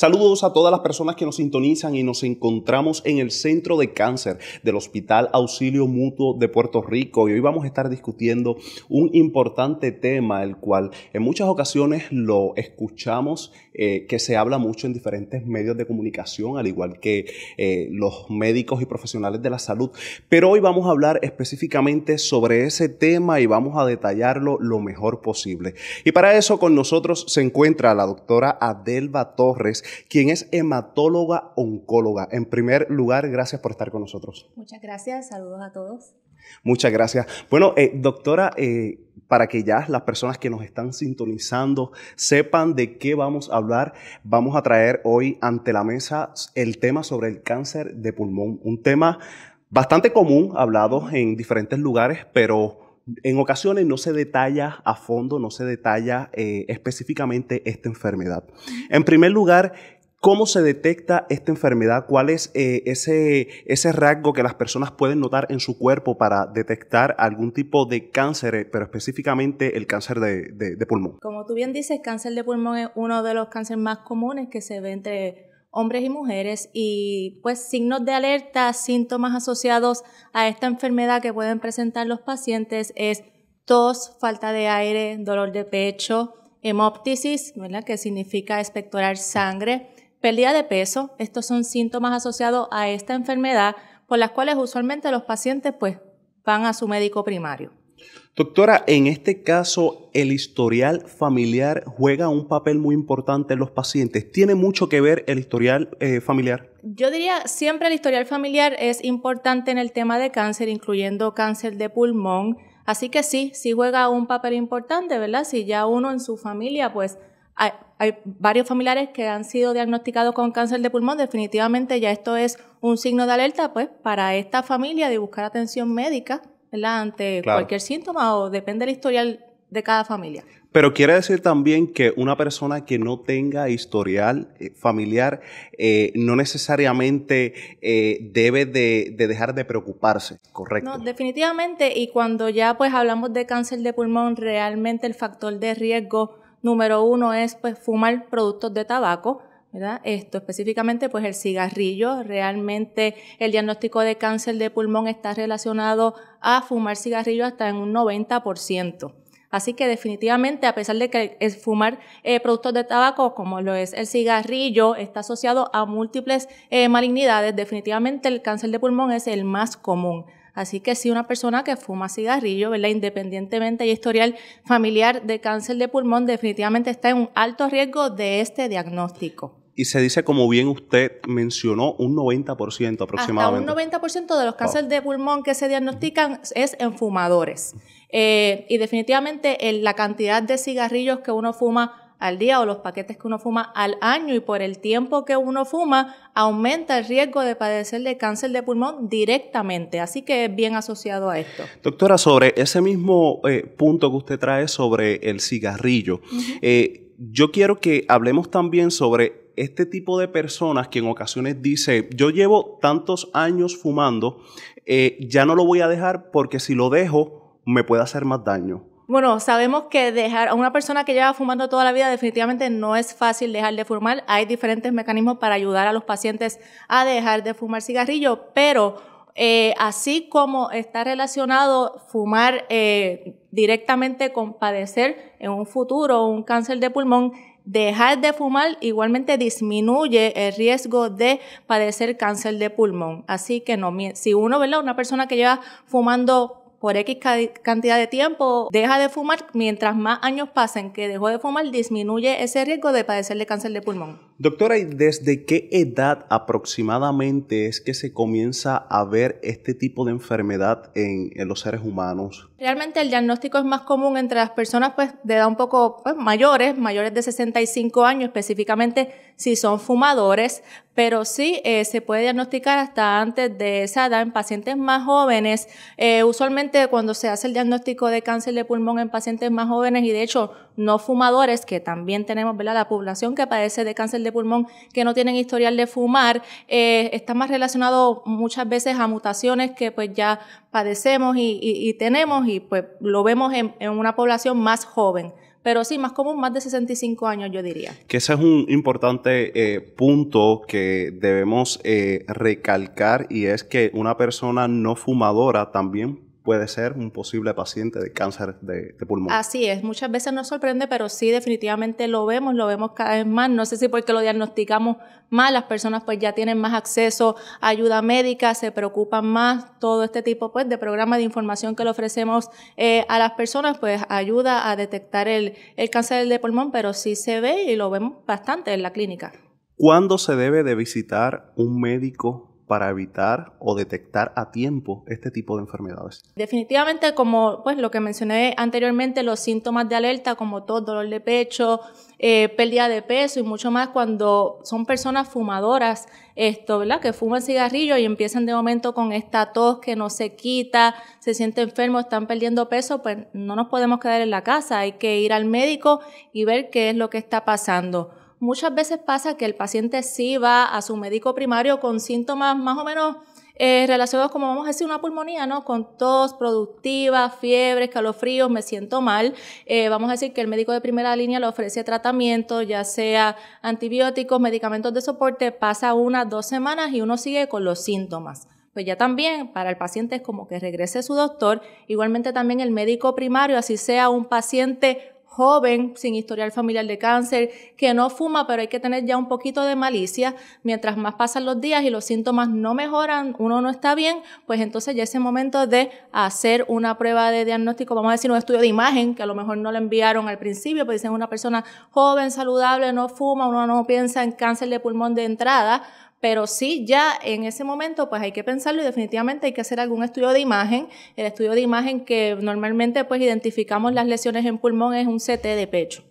Saludos a todas las personas que nos sintonizan y nos encontramos en el Centro de Cáncer del Hospital Auxilio Mutuo de Puerto Rico y hoy vamos a estar discutiendo un importante tema, el cual en muchas ocasiones lo escuchamos eh, que se habla mucho en diferentes medios de comunicación, al igual que eh, los médicos y profesionales de la salud, pero hoy vamos a hablar específicamente sobre ese tema y vamos a detallarlo lo mejor posible. Y para eso con nosotros se encuentra la doctora Adelba Torres, quien es hematóloga oncóloga. En primer lugar, gracias por estar con nosotros. Muchas gracias, saludos a todos. Muchas gracias. Bueno, eh, doctora, eh, para que ya las personas que nos están sintonizando sepan de qué vamos a hablar, vamos a traer hoy ante la mesa el tema sobre el cáncer de pulmón, un tema bastante común, hablado en diferentes lugares, pero en ocasiones no se detalla a fondo, no se detalla eh, específicamente esta enfermedad. En primer lugar, ¿Cómo se detecta esta enfermedad? ¿Cuál es eh, ese, ese rasgo que las personas pueden notar en su cuerpo para detectar algún tipo de cáncer, eh, pero específicamente el cáncer de, de pulmón? Como tú bien dices, cáncer de pulmón es uno de los cánceres más comunes que se ve entre hombres y mujeres y pues signos de alerta, síntomas asociados a esta enfermedad que pueden presentar los pacientes es tos, falta de aire, dolor de pecho, hemoptisis, ¿verdad? que significa espectorar sangre, pérdida de peso. Estos son síntomas asociados a esta enfermedad por las cuales usualmente los pacientes pues van a su médico primario. Doctora, en este caso, el historial familiar juega un papel muy importante en los pacientes. ¿Tiene mucho que ver el historial eh, familiar? Yo diría, siempre el historial familiar es importante en el tema de cáncer, incluyendo cáncer de pulmón. Así que sí, sí juega un papel importante, ¿verdad? Si ya uno en su familia, pues hay, hay, varios familiares que han sido diagnosticados con cáncer de pulmón, definitivamente ya esto es un signo de alerta, pues, para esta familia de buscar atención médica ¿verdad? ante cualquier síntoma o depende del historial de cada familia. Pero quiere decir también que una persona que no tenga historial eh, familiar eh, no necesariamente eh, debe de, de, dejar de preocuparse, ¿correcto? No, definitivamente. Y cuando ya pues hablamos de cáncer de pulmón, realmente el factor de riesgo número uno es pues fumar productos de tabaco. ¿verdad? Esto específicamente, pues el cigarrillo, realmente el diagnóstico de cáncer de pulmón está relacionado a fumar cigarrillo hasta en un 90%. Así que definitivamente, a pesar de que es fumar eh, productos de tabaco, como lo es el cigarrillo, está asociado a múltiples eh, malignidades, definitivamente el cáncer de pulmón es el más común. Así que si una persona que fuma cigarrillo, ¿verdad? independientemente de historial familiar de cáncer de pulmón, definitivamente está en un alto riesgo de este diagnóstico y se dice, como bien usted mencionó, un 90% aproximadamente. Hasta un 90% de los cánceres de pulmón que se diagnostican es en fumadores. Eh, y definitivamente la cantidad de cigarrillos que uno fuma al día o los paquetes que uno fuma al año y por el tiempo que uno fuma, aumenta el riesgo de padecer de cáncer de pulmón directamente. Así que es bien asociado a esto. Doctora, sobre ese mismo eh, punto que usted trae sobre el cigarrillo, yo quiero que hablemos también sobre este tipo de personas que en ocasiones dice, yo llevo tantos años fumando, eh, ya no lo voy a dejar porque si lo dejo me puede hacer más daño. Bueno, sabemos que dejar a una persona que lleva fumando toda la vida definitivamente no es fácil dejar de fumar. Hay diferentes mecanismos para ayudar a los pacientes a dejar de fumar cigarrillo, pero eh, así como está relacionado fumar eh, directamente con padecer en un futuro un cáncer de pulmón, dejar de fumar igualmente disminuye el riesgo de padecer cáncer de pulmón. Así que no, si uno, ¿verdad? Una persona que lleva fumando por X cantidad de tiempo deja de fumar, mientras más años pasen que dejó de fumar, disminuye ese riesgo de padecer de cáncer de pulmón. Doctora, ¿y desde qué edad aproximadamente es que se comienza a ver este tipo de enfermedad en, los seres humanos? Realmente el diagnóstico es más común entre las personas pues, de edad un poco pues, mayores, mayores de 65 años específicamente, si son fumadores, pero sí eh, se puede diagnosticar hasta antes de esa edad en pacientes más jóvenes. Eh, usualmente cuando se hace el diagnóstico de cáncer de pulmón en pacientes más jóvenes y de hecho no fumadores, que también tenemos ¿verdad? la población que padece de cáncer de pulmón que no tienen historial de fumar, eh, está más relacionado muchas veces a mutaciones que pues ya padecemos y, tenemos y pues lo vemos en, una población más joven pero sí, más común, más de 65 años, yo diría. Que ese es un importante eh, punto que debemos eh, recalcar y es que una persona no fumadora también puede ser un posible paciente de cáncer de, pulmón. Así es, muchas veces nos sorprende, pero sí definitivamente lo vemos, lo vemos cada vez más. No sé si porque lo diagnosticamos más, las personas pues ya tienen más acceso a ayuda médica, se preocupan más, todo este tipo pues de programa de información que le ofrecemos eh, a las personas pues ayuda a detectar el, el cáncer de pulmón, pero sí se ve y lo vemos bastante en la clínica. ¿Cuándo se debe de visitar un médico para evitar o detectar a tiempo este tipo de enfermedades? Definitivamente, como pues, lo que mencioné anteriormente, los síntomas de alerta como todo, dolor de pecho, eh, pérdida de peso y mucho más cuando son personas fumadoras, esto, ¿verdad? Que fuman cigarrillos y empiezan de momento con esta tos que no se quita, se siente enfermo, están perdiendo peso, pues no nos podemos quedar en la casa, hay que ir al médico y ver qué es lo que está pasando muchas veces pasa que el paciente sí va a su médico primario con síntomas más o menos eh, relacionados, como vamos a decir, una pulmonía, ¿no? Con tos productiva, fiebre, escalofríos, me siento mal. Eh, vamos a decir que el médico de primera línea le ofrece tratamiento, ya sea antibióticos, medicamentos de soporte, pasa unas dos semanas y uno sigue con los síntomas. Pues ya también para el paciente es como que regrese su doctor, igualmente también el médico primario, así sea un paciente joven, sin historial familiar de cáncer, que no fuma, pero hay que tener ya un poquito de malicia. Mientras más pasan los días y los síntomas no mejoran, uno no está bien, pues entonces ya es el momento de hacer una prueba de diagnóstico, vamos a decir un estudio de imagen, que a lo mejor no le enviaron al principio, pues dicen una persona joven, saludable, no fuma, uno no piensa en cáncer de pulmón de entrada, pero sí ya en ese momento pues hay que pensarlo y definitivamente hay que hacer algún estudio de imagen. El estudio de imagen que normalmente pues identificamos las lesiones en pulmón es un CT de pecho.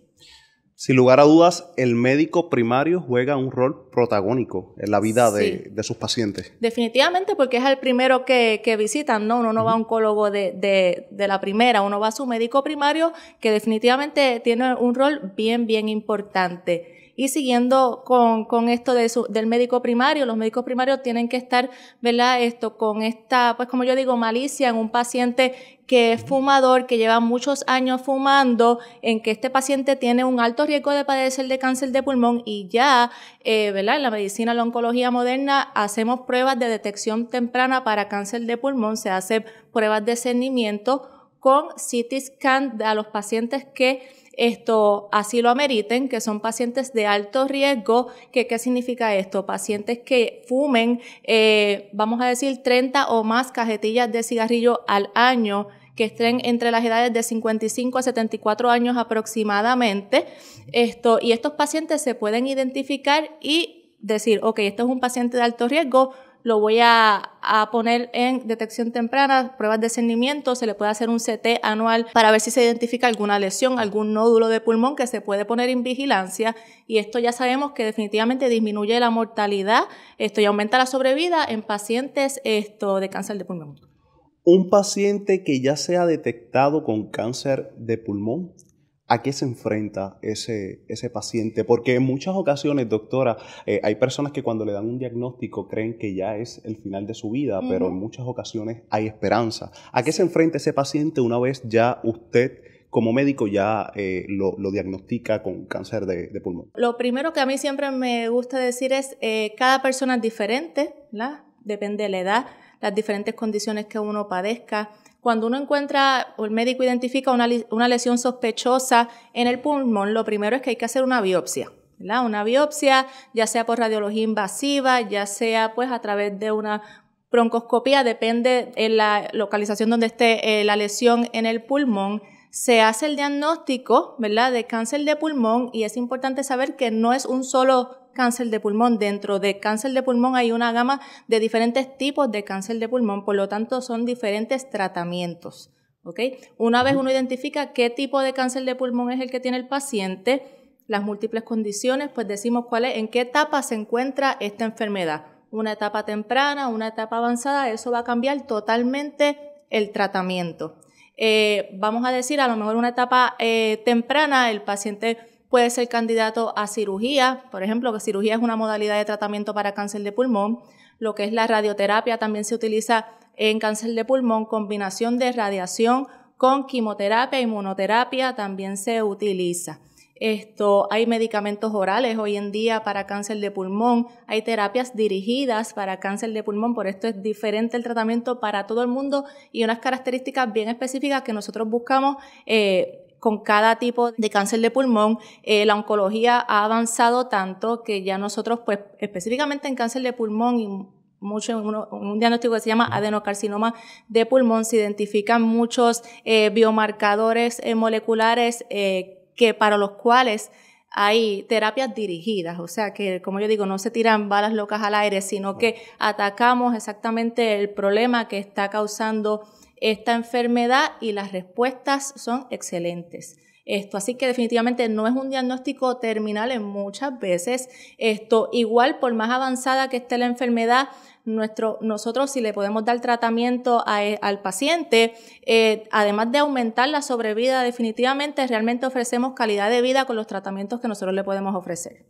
Sin lugar a dudas, el médico primario juega un rol protagónico en la vida de, sus pacientes. Definitivamente, porque es el primero que, visitan, ¿no? Uno no va a oncólogo de, de, la primera, uno va a su médico primario, que definitivamente tiene un rol bien, bien importante. Y siguiendo con, esto del médico primario, los médicos primarios tienen que estar, ¿verdad? Esto con esta, pues como yo digo, malicia en un paciente que es fumador, que lleva muchos años fumando, en que este paciente tiene un alto riesgo de padecer de cáncer de pulmón y ya, eh, ¿verdad? En la medicina, la oncología moderna, hacemos pruebas de detección temprana para cáncer de pulmón, se hacen pruebas de cernimiento con CT scan a los pacientes que esto así lo ameriten, que son pacientes de alto riesgo. ¿Qué significa esto? Pacientes que fumen, eh, vamos a decir, 30 o más cajetillas de cigarrillo al año que estén entre las edades de 55 a 74 años aproximadamente. Esto, y estos pacientes se pueden identificar y decir, ok, esto es un paciente de alto riesgo, lo voy a, poner en detección temprana, pruebas de cernimiento, se le puede hacer un CT anual para ver si se identifica alguna lesión, algún nódulo de pulmón que se puede poner en vigilancia y esto ya sabemos que definitivamente disminuye la mortalidad, esto y aumenta la sobrevida en pacientes esto de cáncer de pulmón. Un paciente que ya sea detectado con cáncer de pulmón ¿A qué se enfrenta ese, ese paciente? Porque en muchas ocasiones, doctora, eh, hay personas que cuando le dan un diagnóstico creen que ya es el final de su vida, pero en muchas ocasiones hay esperanza. ¿A qué se enfrenta ese paciente una vez ya usted como médico ya eh, lo, diagnostica con cáncer de, pulmón? Lo primero que a mí siempre me gusta decir es, que eh, cada persona es diferente, depende de la edad, las diferentes condiciones que uno padezca, cuando uno encuentra, o el médico identifica una, lesión sospechosa en el pulmón, lo primero es que hay que hacer una biopsia. ¿verdad? Una biopsia, ya sea por radiología invasiva, ya sea pues a través de una broncoscopía, depende de la localización donde esté eh, la lesión en el pulmón. Se hace el diagnóstico, ¿verdad?, de cáncer de pulmón y es importante saber que no es un solo cáncer de pulmón. Dentro de cáncer de pulmón hay una gama de diferentes tipos de cáncer de pulmón, por lo tanto son diferentes tratamientos. Una vez uno identifica qué tipo de cáncer de pulmón es el que tiene el paciente, las múltiples condiciones, pues decimos cuál es, en qué etapa se encuentra esta enfermedad. Una etapa temprana, una etapa avanzada, eso va a cambiar totalmente el tratamiento. Eh, vamos a decir, a lo mejor una etapa eh, temprana, el paciente puede ser candidato a cirugía, por ejemplo, que cirugía es una modalidad de tratamiento para cáncer de pulmón, lo que es la radioterapia también se utiliza en cáncer de pulmón, combinación de radiación con quimioterapia, inmunoterapia también se utiliza. Esto, hay medicamentos orales hoy en día para cáncer de pulmón, hay terapias dirigidas para cáncer de pulmón, por esto es diferente el tratamiento para todo el mundo y unas características bien específicas que nosotros buscamos eh, con cada tipo de cáncer de pulmón. Eh, la oncología ha avanzado tanto que ya nosotros, pues específicamente en cáncer de pulmón y mucho en un diagnóstico que se llama adenocarcinoma de pulmón, se identifican muchos eh, biomarcadores eh, moleculares que para los cuales hay terapias dirigidas, o sea que, como yo digo, no se tiran balas locas al aire, sino que atacamos exactamente el problema que está causando esta enfermedad y las respuestas son excelentes. Esto, así que definitivamente no es un diagnóstico terminal en muchas veces. Esto, igual por más avanzada que esté la enfermedad, nuestro, nosotros si le podemos dar tratamiento e, al paciente, eh, además de aumentar la sobrevida, definitivamente realmente ofrecemos calidad de vida con los tratamientos que nosotros le podemos ofrecer.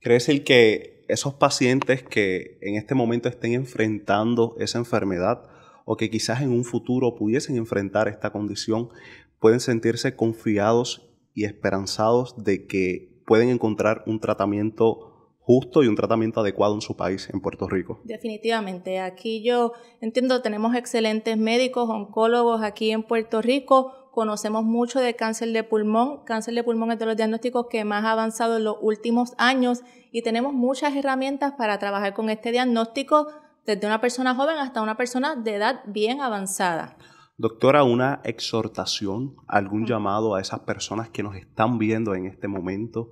crees decir que esos pacientes que en este momento estén enfrentando esa enfermedad, o que quizás en un futuro pudiesen enfrentar esta condición, pueden sentirse confiados y esperanzados de que pueden encontrar un tratamiento justo y un tratamiento adecuado en su país, en Puerto Rico. Definitivamente, aquí yo entiendo, tenemos excelentes médicos, oncólogos aquí en Puerto Rico, conocemos mucho de cáncer de pulmón, cáncer de pulmón es de los diagnósticos que más ha avanzado en los últimos años y tenemos muchas herramientas para trabajar con este diagnóstico desde una persona joven hasta una persona de edad bien avanzada. Doctora, una exhortación, algún llamado a esas personas que nos están viendo en este momento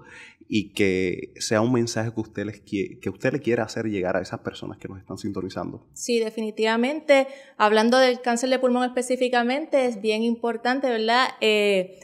y que sea un mensaje que usted, les que usted le quiera hacer llegar a esas personas que nos están sintonizando. Sí, definitivamente. Hablando del cáncer de pulmón específicamente, es bien importante, ¿verdad? Eh,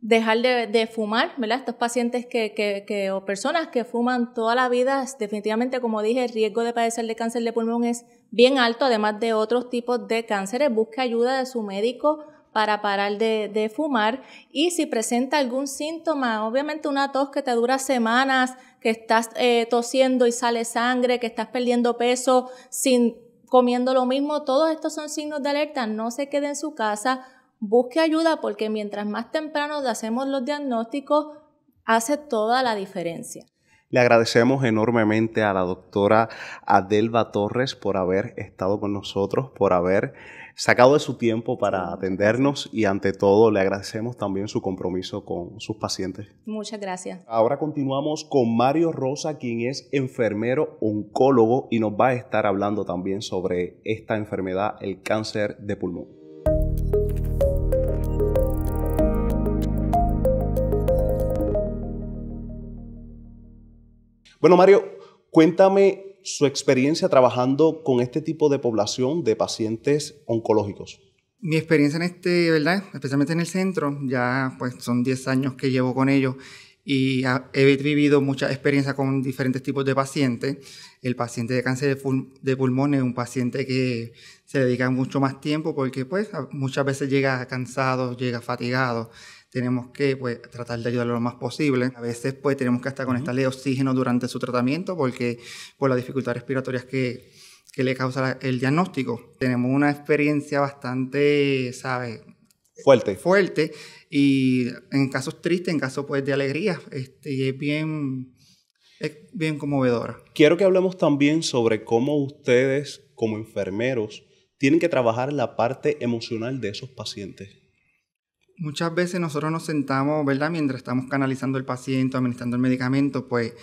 dejar de, fumar, ¿verdad? Estos pacientes que, que, que, o personas que fuman toda la vida, definitivamente, como dije, el riesgo de padecer de cáncer de pulmón es bien alto, además de otros tipos de cánceres. Busque ayuda de su médico para parar de, de fumar y si presenta algún síntoma, obviamente una tos que te dura semanas, que estás eh, tosiendo y sale sangre, que estás perdiendo peso sin comiendo lo mismo, todos estos son signos de alerta, no se quede en su casa, busque ayuda porque mientras más temprano le hacemos los diagnósticos, hace toda la diferencia. Le agradecemos enormemente a la doctora Adelva Torres por haber estado con nosotros, por haber sacado de su tiempo para atendernos y ante todo le agradecemos también su compromiso con sus pacientes. Muchas gracias. Ahora continuamos con Mario Rosa, quien es enfermero oncólogo y nos va a estar hablando también sobre esta enfermedad, el cáncer de pulmón. Bueno, Mario, cuéntame su experiencia trabajando con este tipo de población de pacientes oncológicos. Mi experiencia en este, ¿verdad? Especialmente en el centro, ya pues son 10 años que llevo con ellos y he vivido mucha experiencia con diferentes tipos de pacientes. El paciente de cáncer de pulmón es un paciente que se dedica mucho más tiempo porque pues muchas veces llega cansado, llega fatigado tenemos que pues, tratar de ayudarlo lo más posible. A veces pues, tenemos que hasta conectarle oxígeno durante su tratamiento porque por las dificultades respiratorias que, que le causa el diagnóstico. Tenemos una experiencia bastante, ¿sabes? Fuerte. Fuerte. Y en casos tristes, en casos pues, de alegría, este, bien, es bien conmovedora. Quiero que hablemos también sobre cómo ustedes, como enfermeros, tienen que trabajar la parte emocional de esos pacientes. Muchas veces nosotros nos sentamos, ¿verdad? Mientras estamos canalizando el paciente, administrando el medicamento, pues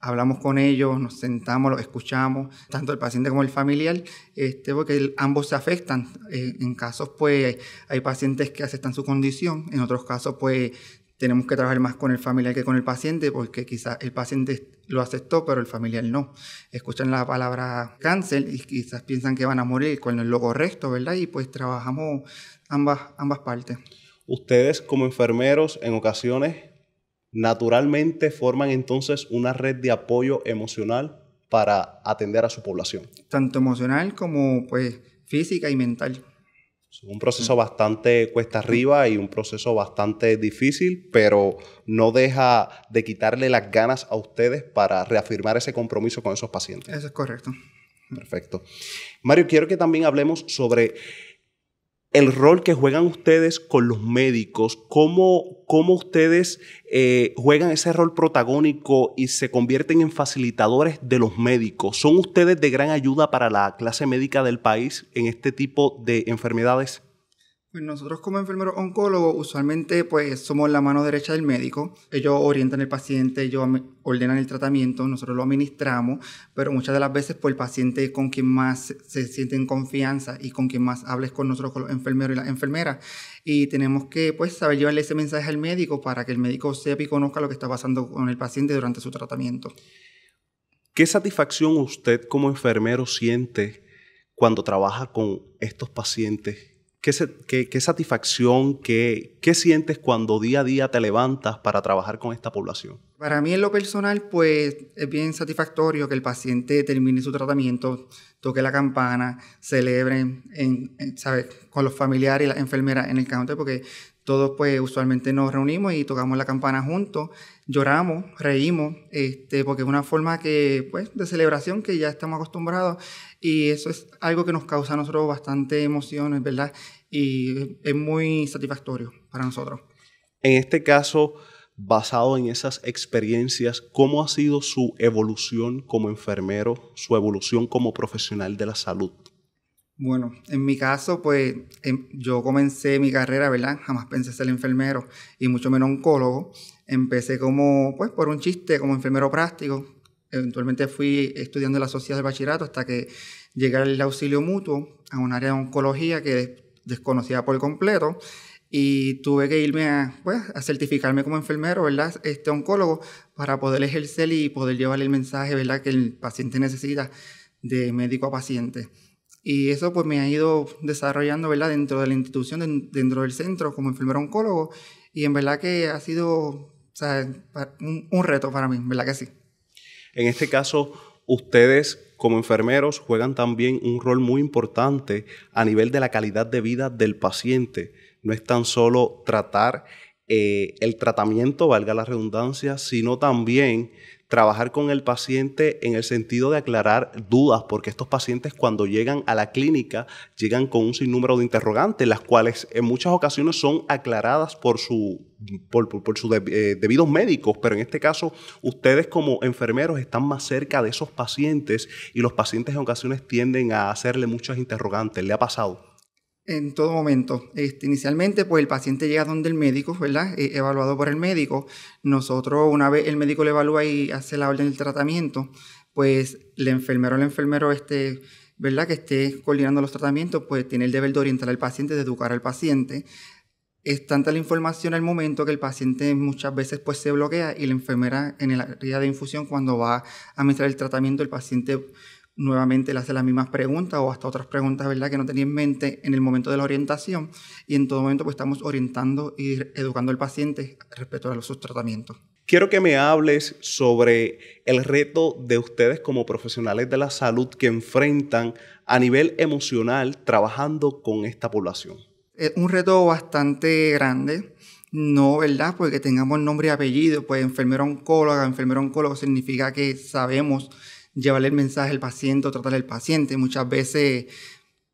hablamos con ellos, nos sentamos, los escuchamos, tanto el paciente como el familiar, este, porque ambos se afectan. Eh, en casos, pues, hay pacientes que aceptan su condición, en otros casos, pues, tenemos que trabajar más con el familiar que con el paciente, porque quizás el paciente lo aceptó, pero el familiar no. Escuchan la palabra cáncer y quizás piensan que van a morir, con el logo lo ¿verdad? Y pues trabajamos ambas, ambas partes. Ustedes como enfermeros en ocasiones naturalmente forman entonces una red de apoyo emocional para atender a su población. Tanto emocional como pues física y mental. Es un proceso bastante cuesta arriba y un proceso bastante difícil, pero no deja de quitarle las ganas a ustedes para reafirmar ese compromiso con esos pacientes. Eso es correcto. Perfecto. Mario, quiero que también hablemos sobre el rol que juegan ustedes con los médicos, cómo, ustedes eh, juegan ese rol protagónico y se convierten en facilitadores de los médicos. ¿Son ustedes de gran ayuda para la clase médica del país en este tipo de enfermedades? Pues nosotros como enfermeros oncólogos usualmente pues somos la mano derecha del médico. Ellos orientan al paciente, ellos ordenan el tratamiento, nosotros lo administramos, pero muchas de las veces por pues, el paciente con quien más se siente en confianza y con quien más hables con nosotros, con los enfermeros y las enfermeras. Y tenemos que pues saber llevarle ese mensaje al médico para que el médico sepa y conozca lo que está pasando con el paciente durante su tratamiento. ¿Qué satisfacción usted como enfermero siente cuando trabaja con estos pacientes ¿Qué, satisfacción, qué, sientes cuando día a día te levantas para trabajar con esta población? Para mí en lo personal, pues es bien satisfactorio que el paciente termine su tratamiento, toque la campana, celebre en, con los familiares y las enfermeras en el counter, porque todos pues usualmente nos reunimos y tocamos la campana juntos, lloramos, reímos, este, porque es una forma que, pues, de celebración que ya estamos acostumbrados y eso es algo que nos causa a nosotros bastante emociones, ¿verdad? y es muy satisfactorio para nosotros. En este caso, basado en esas experiencias, ¿cómo ha sido su evolución como enfermero, su evolución como profesional de la salud? Bueno, en mi caso, pues em, yo comencé mi carrera, ¿verdad? Jamás pensé ser enfermero y mucho menos oncólogo. Empecé como, pues, por un chiste, como enfermero práctico. Eventualmente fui estudiando la sociedad del bachillerato hasta que llegué al auxilio mutuo a un área de oncología que desconocida por completo y tuve que irme a, pues, a certificarme como enfermero, ¿verdad? Este oncólogo para poder ejercer y poder llevar el mensaje, ¿verdad? Que el paciente necesita de médico a paciente. Y eso pues me ha ido desarrollando, ¿verdad? Dentro de la institución, dentro del centro como enfermero oncólogo y en verdad que ha sido o sea, un reto para mí, ¿verdad que sí? En este caso, ustedes como enfermeros juegan también un rol muy importante a nivel de la calidad de vida del paciente. No es tan solo tratar eh, el tratamiento, valga la redundancia, sino también trabajar con el paciente en el sentido de aclarar dudas, porque estos pacientes cuando llegan a la clínica llegan con un sinnúmero de interrogantes, las cuales en muchas ocasiones son aclaradas por su por, sus eh, debidos médicos, pero en este caso ustedes como enfermeros están más cerca de esos pacientes y los pacientes en ocasiones tienden a hacerle muchas interrogantes. ¿Le ha pasado? En todo momento. Este, inicialmente, pues el paciente llega donde el médico, ¿verdad? Eh, evaluado por el médico. Nosotros, una vez el médico le evalúa y hace la orden del tratamiento, pues el enfermero el enfermero este, ¿verdad? que esté coordinando los tratamientos, pues tiene el deber de orientar al paciente, de educar al paciente. Es tanta la información al momento que el paciente muchas veces pues se bloquea y la enfermera en el área de infusión cuando va a administrar el tratamiento, el paciente nuevamente le hace las mismas preguntas o hasta otras preguntas, ¿verdad?, que no tenía en mente en el momento de la orientación y en todo momento pues estamos orientando y educando al paciente respecto a los tratamientos. Quiero que me hables sobre el reto de ustedes como profesionales de la salud que enfrentan a nivel emocional trabajando con esta población. Es un reto bastante grande. No, ¿verdad? Porque tengamos nombre y apellido, pues enfermero oncóloga, enfermero oncólogo significa que sabemos llevarle el mensaje al paciente o tratar al paciente. Muchas veces,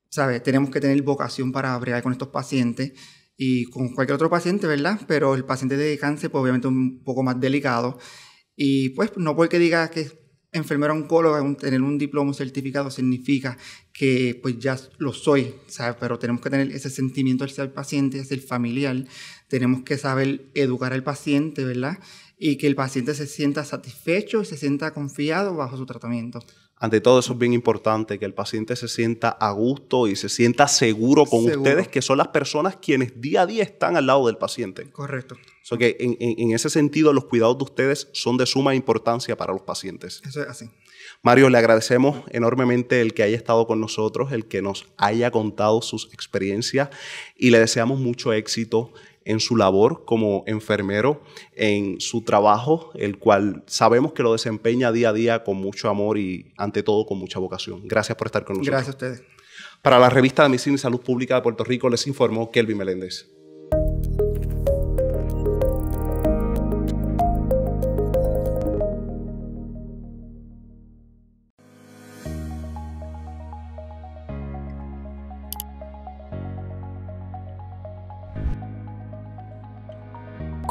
¿sabes? Tenemos que tener vocación para bregar con estos pacientes y con cualquier otro paciente, ¿verdad? Pero el paciente de cáncer, pues obviamente un poco más delicado. Y pues no porque diga que enfermera oncóloga, tener un diploma certificado significa que pues ya lo soy, ¿sabes? Pero tenemos que tener ese sentimiento hacia el paciente, de ser familiar, tenemos que saber educar al paciente, ¿verdad? y que el paciente se sienta satisfecho y se sienta confiado bajo su tratamiento. Ante todo eso es bien importante que el paciente se sienta a gusto y se sienta seguro con ustedes, que son las personas quienes día a día están al lado del paciente. Correcto. que en, en, ese sentido los cuidados de ustedes son de suma importancia para los pacientes. Eso es así. Mario, le agradecemos enormemente el que haya estado con nosotros, el que nos haya contado sus experiencias y le deseamos mucho éxito en su labor como enfermero, en su trabajo, el cual sabemos que lo desempeña día a día con mucho amor y ante todo con mucha vocación. Gracias por estar con nosotros. Gracias a ustedes. Para la revista de Medicina y Salud Pública de Puerto Rico les informó Kelvin Meléndez.